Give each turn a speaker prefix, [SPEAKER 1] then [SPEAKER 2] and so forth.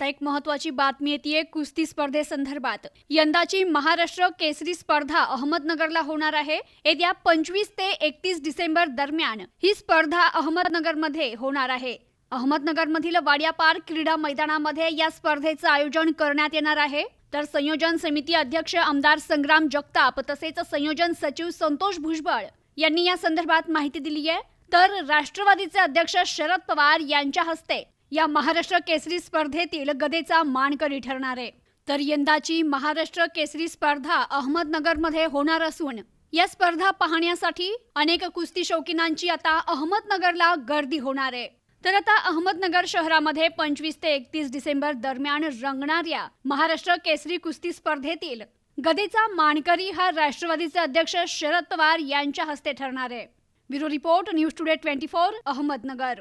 [SPEAKER 1] आता एक महत्वाची बातमी येते कुस्ती स्पर्धेसंदर्भात यंदाची महाराष्ट्र केसरी स्पर्धा अहमदनगरला होणार आहे येत्या पंचवीस ते एकतीस डिसेंबर दरम्यान ही स्पर्धा अहमदनगरमध्ये होणार आहे अहमदनगरमधील वाडिया पार्क क्रीडा मैदानामध्ये या स्पर्धेचं आयोजन करण्यात येणार आहे तर संयोजन समिती अध्यक्ष आमदार संग्राम जगताप तसेच संयोजन सचिव संतोष भुजबळ यांनी या संदर्भात माहिती दिली आहे तर राष्ट्रवादीचे अध्यक्ष शरद पवार यांच्या हस्ते या महाराष्ट्र केसरी स्पर्धेतील गदेचा मानकरी ठरणार आहे तर यंदाची महाराष्ट्र केसरी स्पर्धा अहमदनगरमध्ये होणार असून या स्पर्धा पाहण्यासाठी अनेक कुस्ती शौकीनांची आता अहमदनगरला गर्दी होणार आहे तर आता अहमदनगर शहरामध्ये पंचवीस ते एकतीस डिसेंबर दरम्यान रंगणाऱ्या महाराष्ट्र केसरी कुस्ती स्पर्धेतील गदेचा मानकरी हा राष्ट्रवादीचे अध्यक्ष शरद पवार यांच्या हस्ते ठरणार आहे bureau report news today twenty four Ahmednagar